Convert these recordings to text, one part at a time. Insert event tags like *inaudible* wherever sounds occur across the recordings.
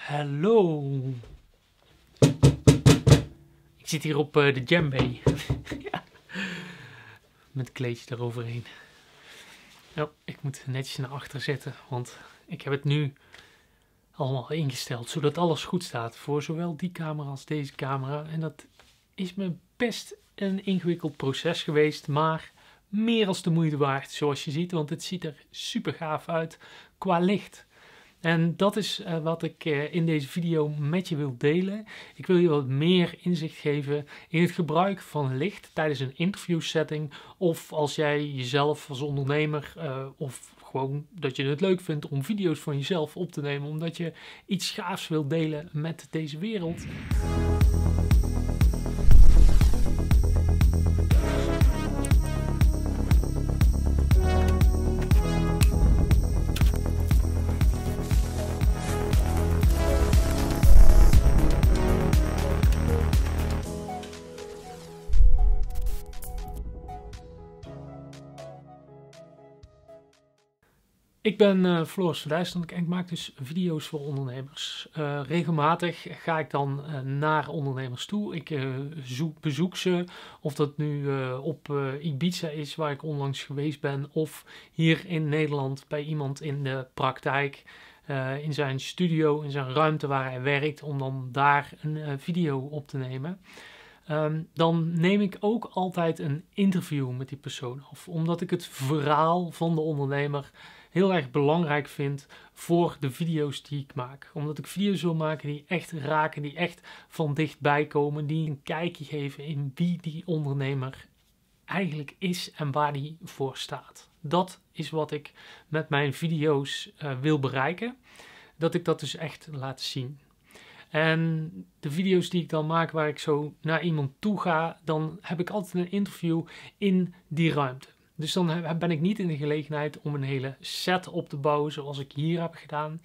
Hallo. Ik zit hier op eh, de djembe. *laughs* ja. Met kleedje eroverheen. Ja, ik moet netjes naar achter zetten, want ik heb het nu allemaal ingesteld, zodat alles goed staat voor zowel die camera als deze camera. En dat is me best een ingewikkeld proces geweest, maar meer als de moeite waard, zoals je ziet, want het ziet er super gaaf uit qua licht. En dat is eh, wat ik eh, in deze video met je wil delen. Ik wil je wat meer inzicht geven in het gebruik van licht tijdens een interview setting. Of als jij jezelf als ondernemer eh, of gewoon dat je het leuk vindt om video's van jezelf op te nemen. Omdat je iets gaafs wilt delen met deze wereld. Ik ben uh, Floris Verduijstand en ik maak dus video's voor ondernemers. Eh, regelmatig ga ik dan eh, naar ondernemers toe. Ik zoek, bezoek ze, of dat nu op Ibiza is waar ik onlangs geweest ben, of hier in Nederland bij iemand in de praktijk, in zijn studio, in zijn ruimte waar hij werkt, om dan daar een video op te nemen. Ehm, dan neem ik ook altijd een interview met die persoon af, omdat ik het verhaal van de ondernemer heel erg belangrijk vind voor de video's die ik maak. Omdat ik video's wil maken die echt raken, die echt van dichtbij komen, die een kijkje geven in wie die ondernemer eigenlijk is en waar die voor staat. Dat is wat ik met mijn video's eh, wil bereiken. Dat ik dat dus echt laat zien. En de video's die ik dan maak waar ik zo naar iemand toe ga, dan heb ik altijd een interview in die ruimte. Dus dan ben ik niet in de gelegenheid om een hele set op te bouwen zoals ik hier heb gedaan.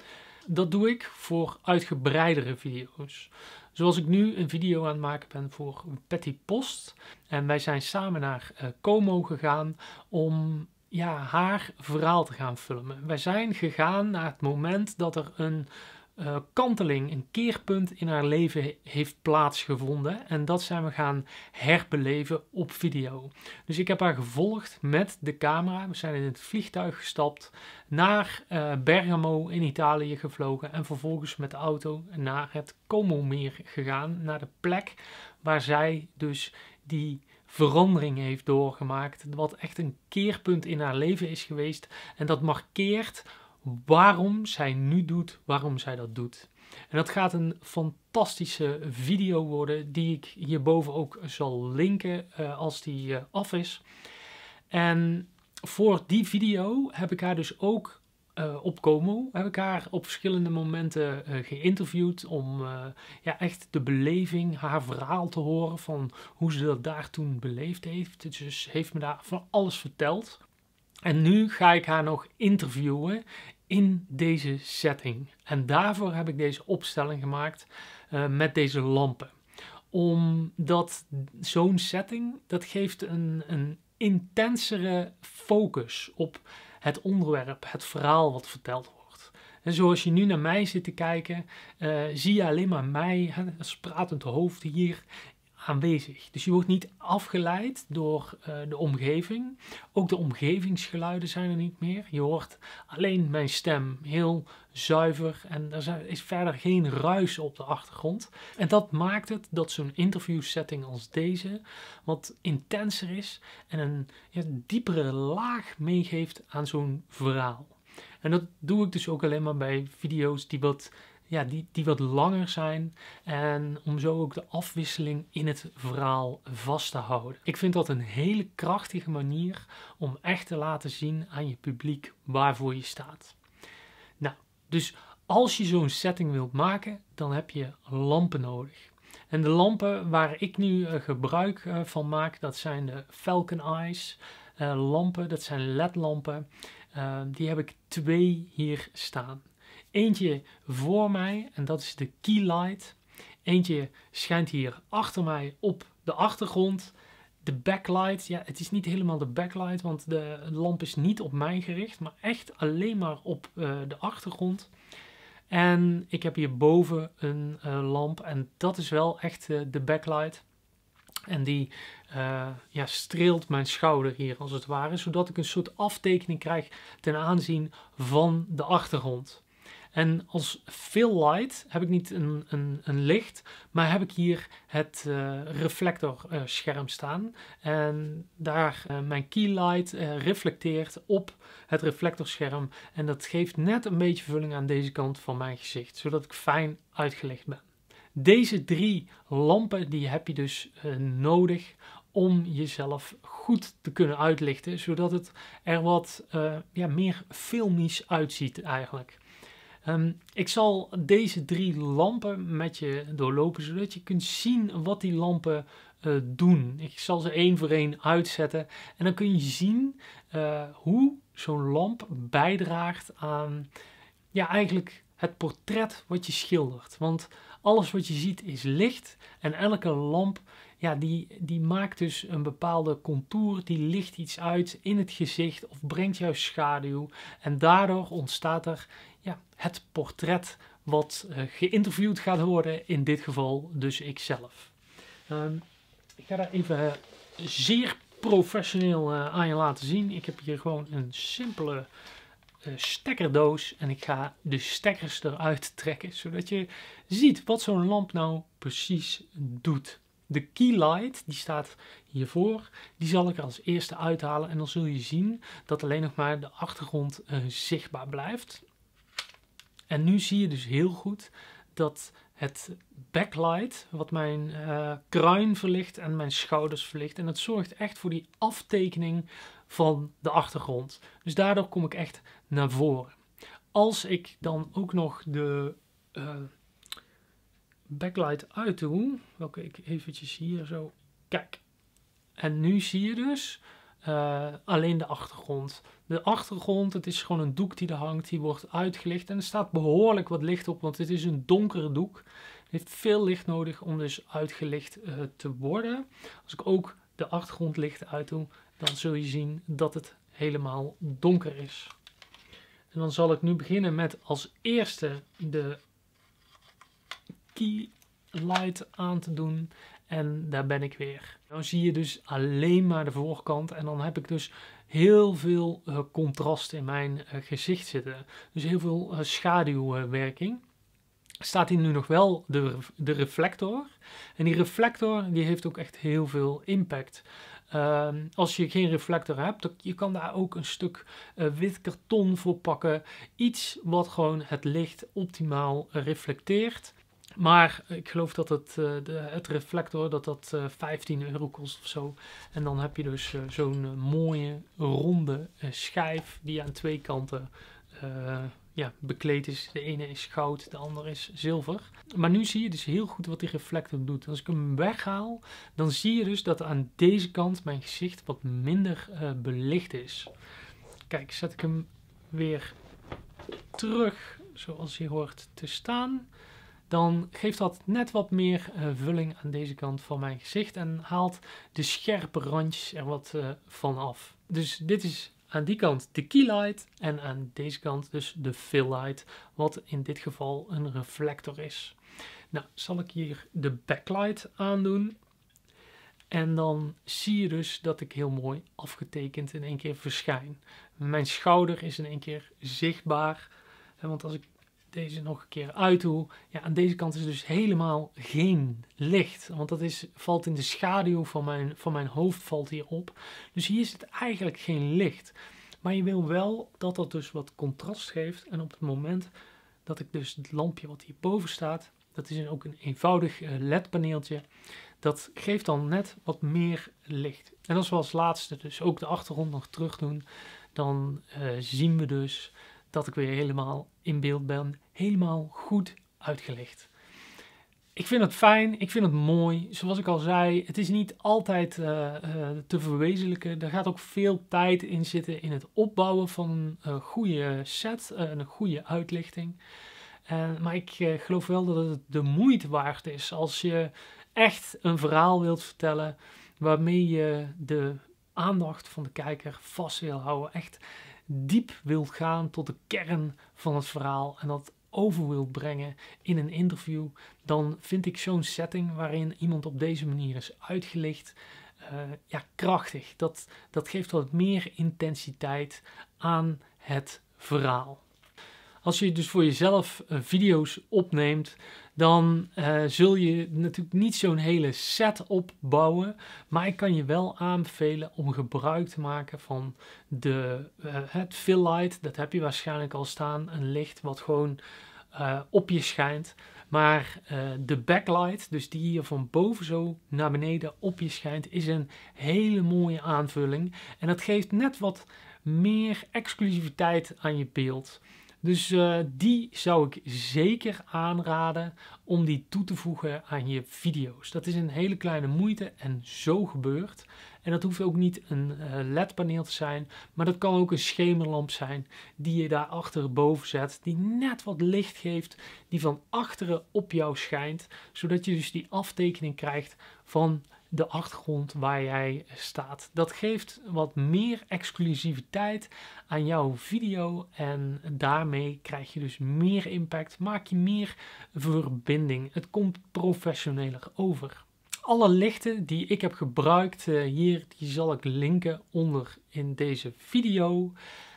Dat doe ik voor uitgebreidere video's. Zoals ik nu een video aan het maken ben voor Patty Post. En wij zijn samen naar eh, Como gegaan om ja, haar verhaal te gaan filmen. Wij zijn gegaan naar het moment dat er een eh, kanteling, een keerpunt in haar leven heeft plaatsgevonden. En dat zijn we gaan herbeleven op video. Dus ik heb haar gevolgd met de camera. We zijn in het vliegtuig gestapt, naar eh, Bergamo in Italië gevlogen en vervolgens met de auto naar het Como-meer gegaan, naar de plek waar zij dus die verandering heeft doorgemaakt. Wat echt een keerpunt in haar leven is geweest. En dat markeert waarom zij nu doet waarom zij dat doet. En dat gaat een fantastische video worden die ik hierboven ook zal linken eh, als die eh, af is. En voor die video heb ik haar dus ook eh, op Como, heb ik haar op verschillende momenten geïnterviewd om ja, echt de beleving, haar verhaal te horen van hoe ze dat daar toen beleefd heeft. Dus heeft me daar van alles verteld. En nu ga ik haar nog interviewen in deze setting. En daarvoor heb ik deze opstelling gemaakt eh, met deze lampen. Omdat zo'n setting, dat geeft een, een intensere focus op het onderwerp, het verhaal wat verteld wordt. En zoals je nu naar mij zit te kijken, eh, zie je alleen maar mij, hè, als pratend hoofd hier aanwezig. Dus je wordt niet afgeleid door eh, de omgeving. Ook de omgevingsgeluiden zijn er niet meer. Je hoort alleen mijn stem heel zuiver en er is verder geen ruis op de achtergrond. En dat maakt het dat zo'n interview setting als deze wat intenser is en een diepere laag meegeeft aan zo'n verhaal. En dat doe ik dus ook alleen maar bij video's die wat ja, die, die wat langer zijn. En om zo ook de afwisseling in het verhaal vast te houden. Ik vind dat een hele krachtige manier om echt te laten zien aan je publiek waarvoor je staat. Nou, dus als je zo'n setting wilt maken, dan heb je lampen nodig. En de lampen waar ik nu eh, gebruik eh, van maak, dat zijn de Falcon Eyes eh, lampen. Dat zijn LED ledlampen. die heb ik twee hier staan. Eentje voor mij en dat is de key light. Eentje schijnt hier achter mij op de achtergrond. De backlight, ja, het is niet helemaal de backlight, want de lamp is niet op mij gericht, maar echt alleen maar op eh, de achtergrond. En ik heb hierboven een eh, lamp en dat is wel echt eh, de backlight. En die ja, streelt mijn schouder hier als het ware, zodat ik een soort aftekening krijg ten aanzien van de achtergrond. En als fill light heb ik niet een, een, een licht, maar heb ik hier het uh, reflector eh, scherm staan. En daar eh, mijn key light reflecteert op het reflectorscherm. En dat geeft net een beetje vulling aan deze kant van mijn gezicht, zodat ik fijn uitgelicht ben. Deze drie lampen die heb je dus nodig om jezelf goed te kunnen uitlichten, zodat het er wat ja, meer filmisch uitziet eigenlijk. Ehm, ik zal deze drie lampen met je doorlopen, zodat je kunt zien wat die lampen eh, doen. Ik zal ze één voor één uitzetten en dan kun je zien eh, hoe zo'n lamp bijdraagt aan ja, eigenlijk het portret wat je schildert. Want alles wat je ziet is licht en elke lamp ja, die, die maakt dus een bepaalde contour, die licht iets uit in het gezicht of brengt juist schaduw. En daardoor ontstaat er ja, het portret wat eh, geïnterviewd gaat worden, in dit geval dus ikzelf. Ehm, ik ga daar even eh, zeer professioneel eh, aan je laten zien. Ik heb hier gewoon een simpele stekkerdoos en ik ga de stekkers eruit trekken, zodat je ziet wat zo'n lamp nou precies doet. De keylight, die staat hiervoor, die zal ik er als eerste uithalen. En dan zul je zien dat alleen nog maar de achtergrond eh, zichtbaar blijft. En nu zie je dus heel goed dat het backlight, wat mijn eh, kruin verlicht en mijn schouders verlicht. En dat zorgt echt voor die aftekening van de achtergrond. Dus daardoor kom ik echt naar voren. Als ik dan ook nog de... Eh, backlight uit welke ik eventjes hier zo, kijk. En nu zie je dus eh, alleen de achtergrond. De achtergrond, het is gewoon een doek die er hangt, die wordt uitgelicht. En er staat behoorlijk wat licht op, want het is een donkere doek. Het heeft veel licht nodig om dus uitgelicht eh, te worden. Als ik ook de achtergrondlicht uitdoe, dan zul je zien dat het helemaal donker is. En dan zal ik nu beginnen met als eerste de key light aan te doen. En daar ben ik weer. Dan zie je dus alleen maar de voorkant. En dan heb ik dus heel veel eh, contrast in mijn eh, gezicht zitten. Dus heel veel eh, schaduwwerking. Staat hier nu nog wel de, de reflector. En die reflector die heeft ook echt heel veel impact. Ehm, als je geen reflector hebt, dan, je kan daar ook een stuk wit karton voor pakken. Iets wat gewoon het licht optimaal reflecteert. Maar ik geloof dat het, eh, de, het reflector dat dat 15 eh, euro kost of zo. En dan heb je dus eh, zo'n mooie ronde schijf die aan twee kanten ja, bekleed is. De ene is goud, de andere is zilver. Maar nu zie je dus heel goed wat die reflector doet. Als ik hem weghaal, dan zie je dus dat aan deze kant mijn gezicht wat minder belicht is. Kijk, zet ik hem weer terug zoals hij hoort te staan dan geeft dat net wat meer eh, vulling aan deze kant van mijn gezicht en haalt de scherpe randjes er wat eh, van af. Dus dit is aan die kant de keylight en aan deze kant dus de fill light, wat in dit geval een reflector is. Nou, zal ik hier de backlight aandoen. En dan zie je dus dat ik heel mooi afgetekend in één keer verschijn. Mijn schouder is in één keer zichtbaar. Want als ik deze nog een keer uitdoe. Ja, aan deze kant is dus helemaal geen licht. Want dat is, valt in de schaduw van mijn, van mijn hoofd valt hier op. Dus hier zit eigenlijk geen licht. Maar je wil wel dat dat dus wat contrast geeft. En op het moment dat ik dus het lampje wat hierboven staat, dat is ook een eenvoudig eh, led Dat geeft dan net wat meer licht. En als we als laatste dus ook de achtergrond nog terug doen, dan eh, zien we dus dat ik weer helemaal in beeld ben helemaal goed uitgelegd. Ik vind het fijn, ik vind het mooi. Zoals ik al zei, het is niet altijd eh, eh, te verwezenlijken. Er gaat ook veel tijd in zitten in het opbouwen van een eh, goede set, een goede uitlichting. maar ik geloof wel dat het de moeite waard is als je echt een verhaal wilt vertellen waarmee je de aandacht van de kijker vast wil houden. Echt diep wilt gaan tot de kern van het verhaal en dat over wilt brengen in een interview, dan vind ik zo'n setting waarin iemand op deze manier is uitgelicht. Eh, ja, krachtig. Dat, dat geeft wat meer intensiteit aan het verhaal. Als je dus voor jezelf eh, video's opneemt, dan eh, zul je natuurlijk niet zo'n hele set opbouwen. Maar ik kan je wel aanbevelen om gebruik te maken van de, eh, het fill light. Dat heb je waarschijnlijk al staan. Een licht wat gewoon op je schijnt. Maar de backlight, dus die hier van boven zo naar beneden op je schijnt, is een hele mooie aanvulling. En dat geeft net wat meer exclusiviteit aan je beeld. Dus eh, die zou ik zeker aanraden om die toe te voegen aan je video's. Dat is een hele kleine moeite en zo gebeurt. En dat hoeft ook niet een eh, ledpaneel te zijn, maar dat kan ook een schemerlamp zijn die je daar achter boven zet, die net wat licht geeft, die van achteren op jou schijnt, zodat je dus die aftekening krijgt van de achtergrond waar jij staat. Dat geeft wat meer exclusiviteit aan jouw video en daarmee krijg je dus meer impact, maak je meer verbinding. Het komt professioneler over. Alle lichten die ik heb gebruikt eh, hier, die zal ik linken onder in deze video.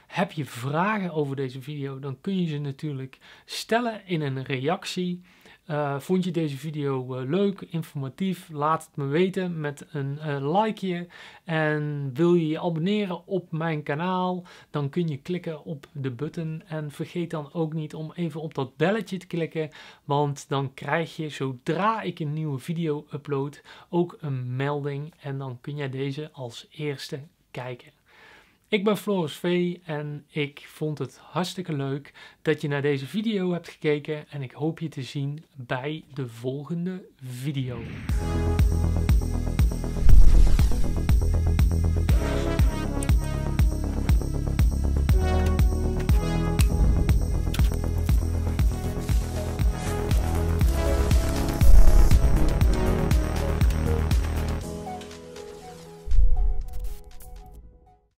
Heb je vragen over deze video, dan kun je ze natuurlijk stellen in een reactie. Eh, vond je deze video eh, leuk, informatief? Laat het me weten met een uh, eh, likeje. En wil je je abonneren op mijn kanaal? Dan kun je klikken op de button. En vergeet dan ook niet om even op dat belletje te klikken. Want dan krijg je zodra ik een nieuwe video upload ook een melding. En dan kun jij deze als eerste kijken. Ik ben Floris V en ik vond het hartstikke leuk dat je naar deze video hebt gekeken en ik hoop je te zien bij de volgende video.